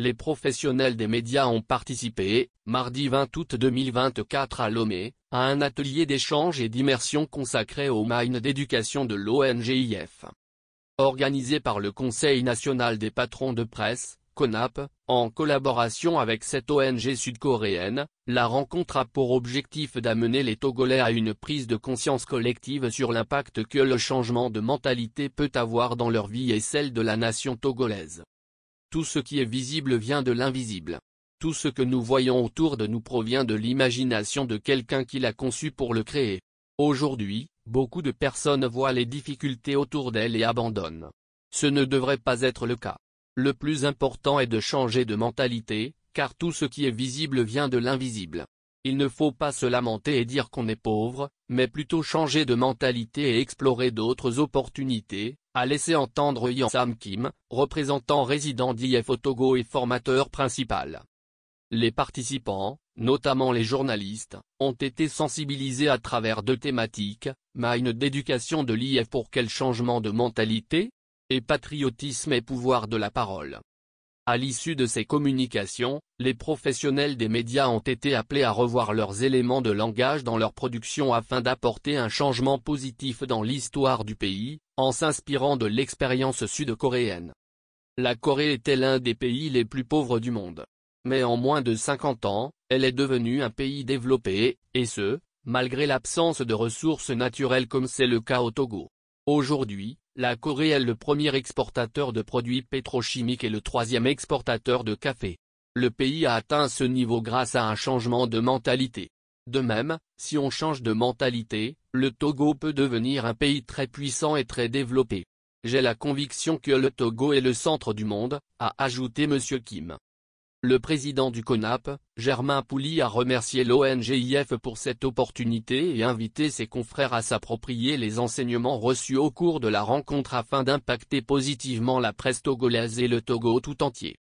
Les professionnels des médias ont participé, mardi 20 août 2024 à Lomé, à un atelier d'échange et d'immersion consacré aux mines d'éducation de l'ONGIF. Organisé par le Conseil national des patrons de presse, CONAP, en collaboration avec cette ONG sud-coréenne, la rencontre a pour objectif d'amener les Togolais à une prise de conscience collective sur l'impact que le changement de mentalité peut avoir dans leur vie et celle de la nation togolaise. Tout ce qui est visible vient de l'invisible. Tout ce que nous voyons autour de nous provient de l'imagination de quelqu'un qui l'a conçu pour le créer. Aujourd'hui, beaucoup de personnes voient les difficultés autour d'elles et abandonnent. Ce ne devrait pas être le cas. Le plus important est de changer de mentalité, car tout ce qui est visible vient de l'invisible. Il ne faut pas se lamenter et dire qu'on est pauvre, mais plutôt changer de mentalité et explorer d'autres opportunités, a laissé entendre Yan Sam Kim, représentant résident d'IF Otogo et formateur principal. Les participants, notamment les journalistes, ont été sensibilisés à travers deux thématiques, mine d'éducation de l'IF pour quel changement de mentalité et patriotisme et pouvoir de la parole. À l'issue de ces communications, les professionnels des médias ont été appelés à revoir leurs éléments de langage dans leur production afin d'apporter un changement positif dans l'histoire du pays, en s'inspirant de l'expérience sud-coréenne. La Corée était l'un des pays les plus pauvres du monde. Mais en moins de 50 ans, elle est devenue un pays développé, et ce, malgré l'absence de ressources naturelles comme c'est le cas au Togo. Aujourd'hui, la Corée est le premier exportateur de produits pétrochimiques et le troisième exportateur de café. Le pays a atteint ce niveau grâce à un changement de mentalité. De même, si on change de mentalité, le Togo peut devenir un pays très puissant et très développé. J'ai la conviction que le Togo est le centre du monde, a ajouté M. Kim. Le président du CONAP, Germain Pouli a remercié l'ONGIF pour cette opportunité et invité ses confrères à s'approprier les enseignements reçus au cours de la rencontre afin d'impacter positivement la presse togolaise et le Togo tout entier.